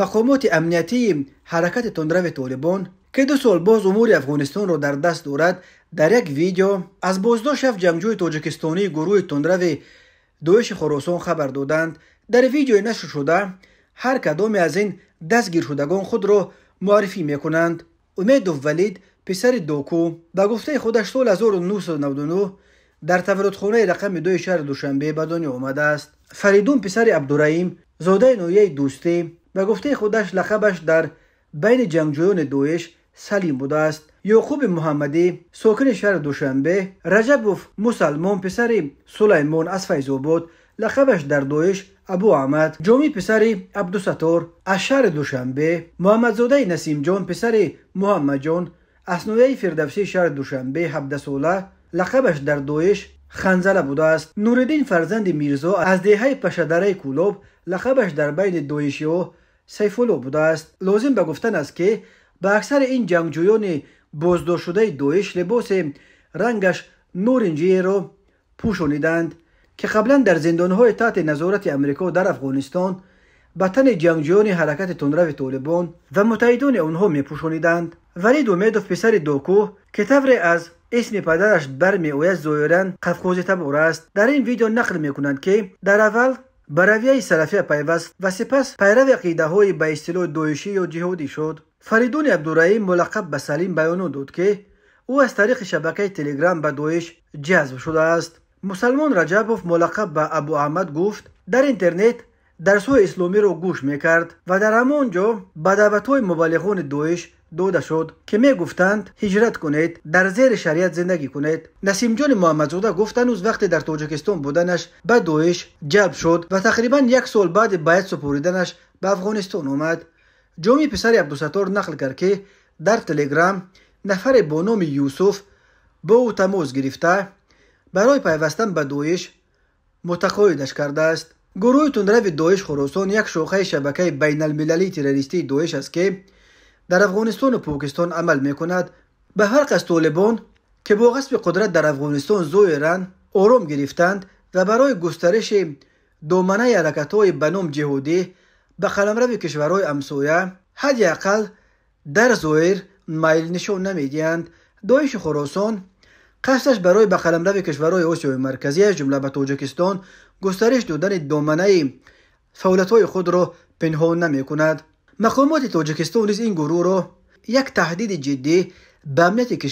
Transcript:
мақомоти амнитии ҳаракати тундрави толибон ки ду сол боз умури афғонистонро дар даст дорад дар як видео аз боздошт шаф ҷангҷӯи тоҷикистонии гурӯҳи тундрави доиши хоросон хабар доданд дар видеои нашр шуда ҳар кадоме аз ин дастгиршудагон худро муаррифӣ мекунанд умедов валид писари доку ба гуфтаи худаш соли 1999 дар таваллудхонаи рақами дуи шаҳри душанбе ба дунё омадааст фаридун писари абдураим зодаи ноҳияи дӯстӣ به گفته خودش لقبش در بین جنگجویان دویش سلیم بوده است یعقوب محمدی ساکن شهر دوشنبه رجبوف مسلمان پسر سلیمان از لقبش در دویش ابو احمد جامی پسر عبدالستار از شهر دوشنبه محمدزاده نسیم جان پسر محمد جان اسنویه فردوسی شهر دوشنبه 17 ساله لقبش در دویش خنزله بوده است نوردین فرزند میرزا از دهه پشدره کولوب لقبش در بین دویشی ها سیفولو بوده است لازم به گفتن است که به اکثر این جنگجویان بازدار شده دویش لباس رنگش نورنجی را پوشانیدند که قبلا در زندانهای تحت نظارت امریکا در افغانستان به تن جنگجویان حرکت تندرو طالبان و متحدان آنها میپوشانیدند ولی دومیدوف پسر دوکو که طور از اسم پدرش برمیآید ظاهرا قفقوزی تبار است در این ویدیو نقل میکنند که در اول ба равияи салафия пайваст ва сипас пайрави ақидаҳои ба истилоҳи доишӣ ё ҷиҳодӣ шуд фаридуни абдураим мулаққаб ба салим баёнот дод ки ӯ аз тариқи шабакаи телеграм ба доиш ҷазб шудааст мусалмон раҷабов мулаққаб ба абуаҳмад гуфт дар интернет در اسلامی رو گوش می کرد و در همانجا به دعوت های مبالغان دویش دوده شد که می گفتند هجرت کنید در زیر شریعت زندگی کنید نسیم جان محمدزاده گفت از وقتی در تاجیکستان بودنش به دویش جلب شد و تقریبا یک سال بعد باید سپوریدنش به افغانستان اومد جامی پسر عبدالستار نقل کرد که در تلگرام نفر با نام یوسف با او تماس گرفته برای پیوستن به دویش متقاعدش کرده است گروه روی دویش خراسان یک شوخه شبکه بین المللی تروریستی دویش است که در افغانستان و پاکستان عمل میکند به هر قصد طالبان که با غصب قدرت در افغانستان زویران آرام گرفتند و برای گسترش دومنه حرکت های بنام جهودی به قلم روی کشورهای امسویه حد اقل در زویر مایل نشان نمیدیند دایش خراسان قصدش برای به قلمرو کشورهای آسیای مرکزی از جمله به تاجیکستان گسترش دادن دامنه فعالیت‌های خود را پنهان نمی‌کند مقامات تاجیکستان این گروه را یک تهدید جدی به امنیت